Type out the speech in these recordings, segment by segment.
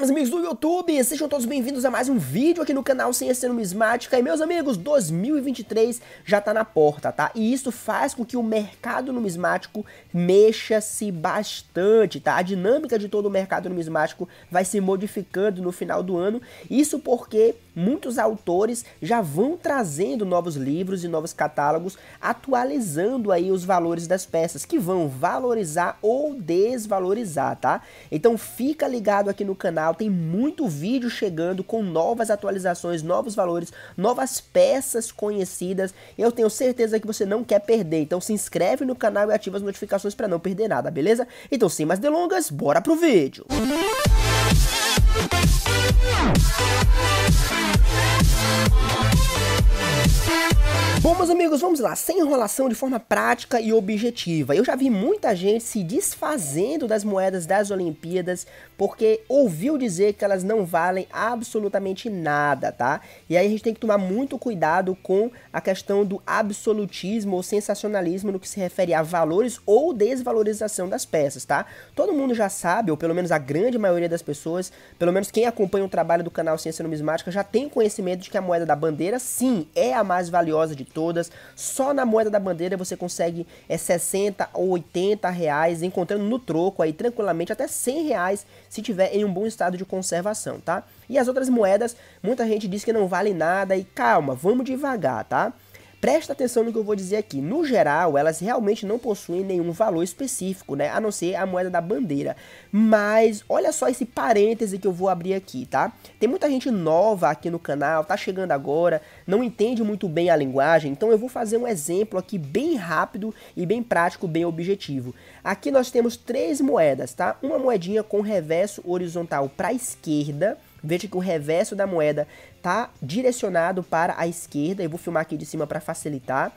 meus amigos do YouTube, sejam todos bem-vindos a mais um vídeo aqui no canal Ciência Numismática. E meus amigos, 2023 já está na porta, tá? E isso faz com que o mercado numismático mexa-se bastante, tá? A dinâmica de todo o mercado numismático vai se modificando no final do ano. Isso porque muitos autores já vão trazendo novos livros e novos catálogos, atualizando aí os valores das peças, que vão valorizar ou desvalorizar, tá? Então fica ligado aqui no canal, tem muito vídeo chegando com novas atualizações, novos valores, novas peças conhecidas. Eu tenho certeza que você não quer perder, então se inscreve no canal e ativa as notificações para não perder nada, beleza? Então sem mais delongas, bora pro vídeo! Música Bye. Bom, meus amigos, vamos lá, sem enrolação, de forma prática e objetiva. Eu já vi muita gente se desfazendo das moedas das Olimpíadas porque ouviu dizer que elas não valem absolutamente nada, tá? E aí a gente tem que tomar muito cuidado com a questão do absolutismo ou sensacionalismo no que se refere a valores ou desvalorização das peças, tá? Todo mundo já sabe, ou pelo menos a grande maioria das pessoas, pelo menos quem acompanha o trabalho do canal Ciência Numismática, já tem conhecimento de que a moeda da bandeira, sim, é a mais valiosa de todas. Só na moeda da bandeira você consegue é, 60 ou 80 reais, encontrando no troco aí tranquilamente até 100 reais se tiver em um bom estado de conservação, tá? E as outras moedas, muita gente diz que não vale nada e calma, vamos devagar, tá? Presta atenção no que eu vou dizer aqui. No geral, elas realmente não possuem nenhum valor específico, né? A não ser a moeda da bandeira. Mas olha só esse parêntese que eu vou abrir aqui, tá? Tem muita gente nova aqui no canal, tá chegando agora, não entende muito bem a linguagem, então eu vou fazer um exemplo aqui bem rápido e bem prático, bem objetivo. Aqui nós temos três moedas, tá? Uma moedinha com reverso horizontal para a esquerda, Veja que o reverso da moeda está direcionado para a esquerda. Eu vou filmar aqui de cima para facilitar.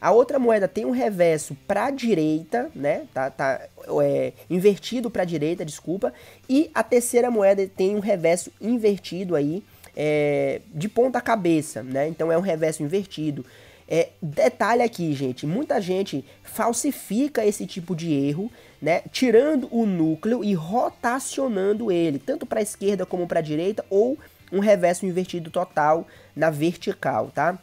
A outra moeda tem um reverso para a direita, né? Tá, tá é, invertido para a direita, desculpa. E a terceira moeda tem um reverso invertido aí é, de ponta cabeça, né? Então é um reverso invertido. É, detalhe aqui, gente, muita gente falsifica esse tipo de erro, né? Tirando o núcleo e rotacionando ele, tanto para a esquerda como para a direita, ou um reverso invertido total na vertical, tá?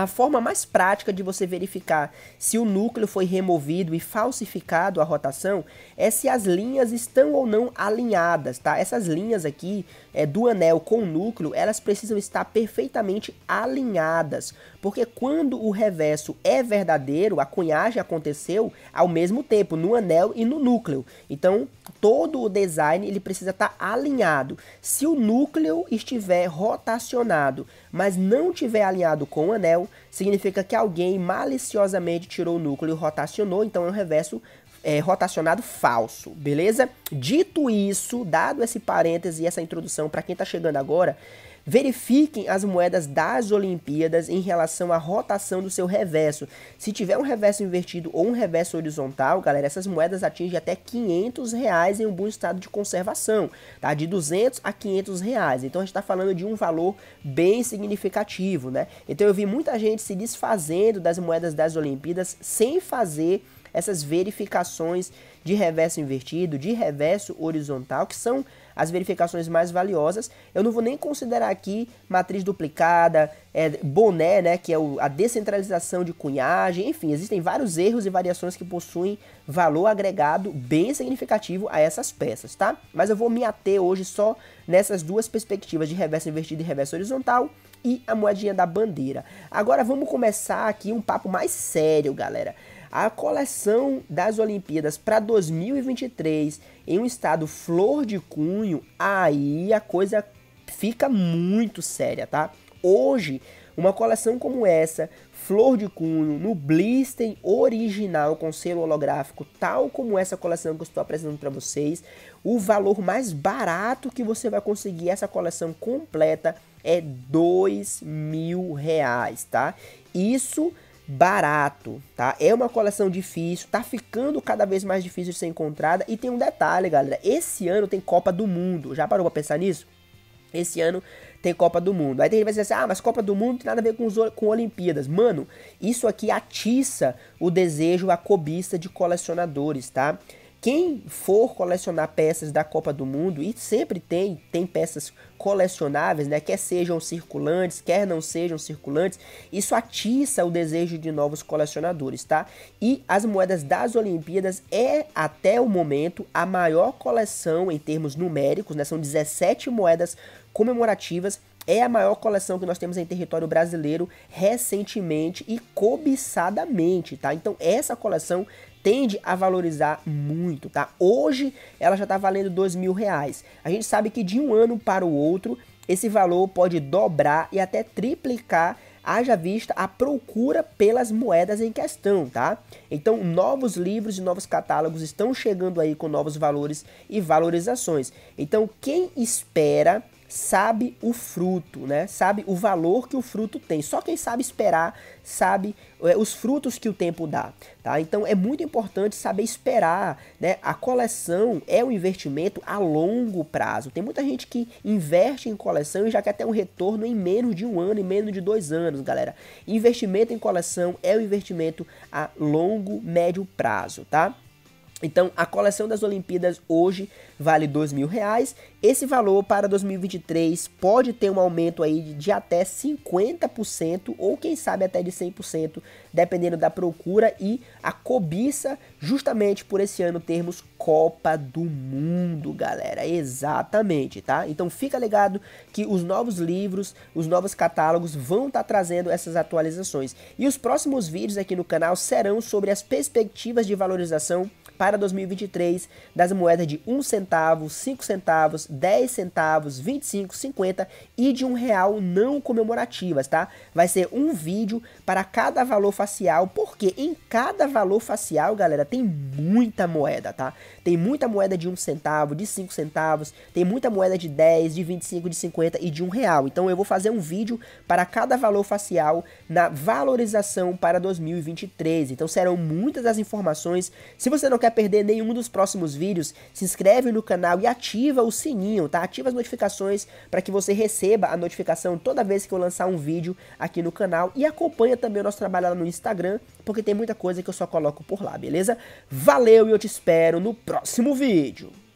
A forma mais prática de você verificar se o núcleo foi removido e falsificado a rotação é se as linhas estão ou não alinhadas, tá? Essas linhas aqui é, do anel com o núcleo, elas precisam estar perfeitamente alinhadas, porque quando o reverso é verdadeiro, a cunhagem aconteceu ao mesmo tempo no anel e no núcleo. Então, todo o design ele precisa estar tá alinhado. Se o núcleo estiver rotacionado, mas não estiver alinhado com o anel, significa que alguém maliciosamente tirou o núcleo e rotacionou, então é um reverso é, rotacionado falso, beleza? Dito isso, dado esse parêntese e essa introdução para quem está chegando agora, Verifiquem as moedas das Olimpíadas em relação à rotação do seu reverso. Se tiver um reverso invertido ou um reverso horizontal, galera, essas moedas atingem até 500 reais em um bom estado de conservação, tá? De 200 a 500 reais. Então a gente está falando de um valor bem significativo, né? Então eu vi muita gente se desfazendo das moedas das Olimpíadas sem fazer essas verificações de reverso invertido, de reverso horizontal, que são as verificações mais valiosas. Eu não vou nem considerar aqui matriz duplicada, é, boné, né, que é o, a descentralização de cunhagem, enfim, existem vários erros e variações que possuem valor agregado bem significativo a essas peças, tá? Mas eu vou me ater hoje só nessas duas perspectivas de reverso invertido e reverso horizontal e a moedinha da bandeira. Agora vamos começar aqui um papo mais sério, galera. A coleção das Olimpíadas para 2023 em um estado flor de cunho, aí a coisa fica muito séria, tá? Hoje, uma coleção como essa, flor de cunho, no blister original com selo holográfico, tal como essa coleção que eu estou apresentando para vocês, o valor mais barato que você vai conseguir essa coleção completa é dois mil reais, tá? Isso barato, tá? É uma coleção difícil, tá ficando cada vez mais difícil de ser encontrada. E tem um detalhe, galera: esse ano tem Copa do Mundo. Já parou pra pensar nisso? Esse ano tem Copa do Mundo. Aí tem gente que vai dizer assim, ah, mas Copa do Mundo não tem nada a ver com, os, com Olimpíadas. Mano, isso aqui atiça o desejo, a cobiça de colecionadores, tá? quem for colecionar peças da Copa do Mundo, e sempre tem, tem peças colecionáveis, né? Quer sejam circulantes, quer não sejam circulantes, isso atiça o desejo de novos colecionadores, tá? E as moedas das Olimpíadas é até o momento a maior coleção em termos numéricos, né? São 17 moedas comemorativas é a maior coleção que nós temos em território brasileiro recentemente e cobiçadamente, tá? Então essa coleção tende a valorizar muito, tá? Hoje ela já está valendo dois mil reais. A gente sabe que de um ano para o outro esse valor pode dobrar e até triplicar haja vista a procura pelas moedas em questão, tá? Então, novos livros e novos catálogos estão chegando aí com novos valores e valorizações. Então, quem espera sabe o fruto, né? Sabe o valor que o fruto tem. Só quem sabe esperar sabe é, os frutos que o tempo dá, tá? Então é muito importante saber esperar, né? A coleção é um investimento a longo prazo. Tem muita gente que investe em coleção e já quer ter um retorno em menos de um ano, em menos de dois anos, galera. Investimento em coleção é um investimento a longo, médio prazo, tá? Então, a coleção das Olimpíadas hoje vale R$ 2.000. Esse valor para 2023 pode ter um aumento aí de, de até 50% ou quem sabe até de 100%, dependendo da procura e a cobiça, justamente por esse ano termos Copa do Mundo, galera. Exatamente, tá? Então, fica ligado que os novos livros, os novos catálogos vão estar tá trazendo essas atualizações. E os próximos vídeos aqui no canal serão sobre as perspectivas de valorização para 2023 das moedas de 1 centavo, 5 centavos, 10 centavos, 25, 50 e de 1 real não comemorativas, tá? Vai ser um vídeo para cada valor facial, porque em cada valor facial, galera, tem muita moeda, tá? Tem muita moeda de 1 centavo, de 5 centavos, tem muita moeda de 10, de 25, de 50 e de 1 real. Então eu vou fazer um vídeo para cada valor facial na valorização para 2023. Então serão muitas as informações. Se você não quer quer perder nenhum dos próximos vídeos, se inscreve no canal e ativa o sininho, tá? Ativa as notificações para que você receba a notificação toda vez que eu lançar um vídeo aqui no canal e acompanha também o nosso trabalho lá no Instagram, porque tem muita coisa que eu só coloco por lá, beleza? Valeu e eu te espero no próximo vídeo.